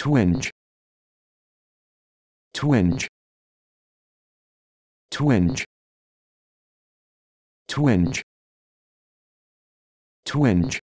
twinge twinge twinge twinge twinge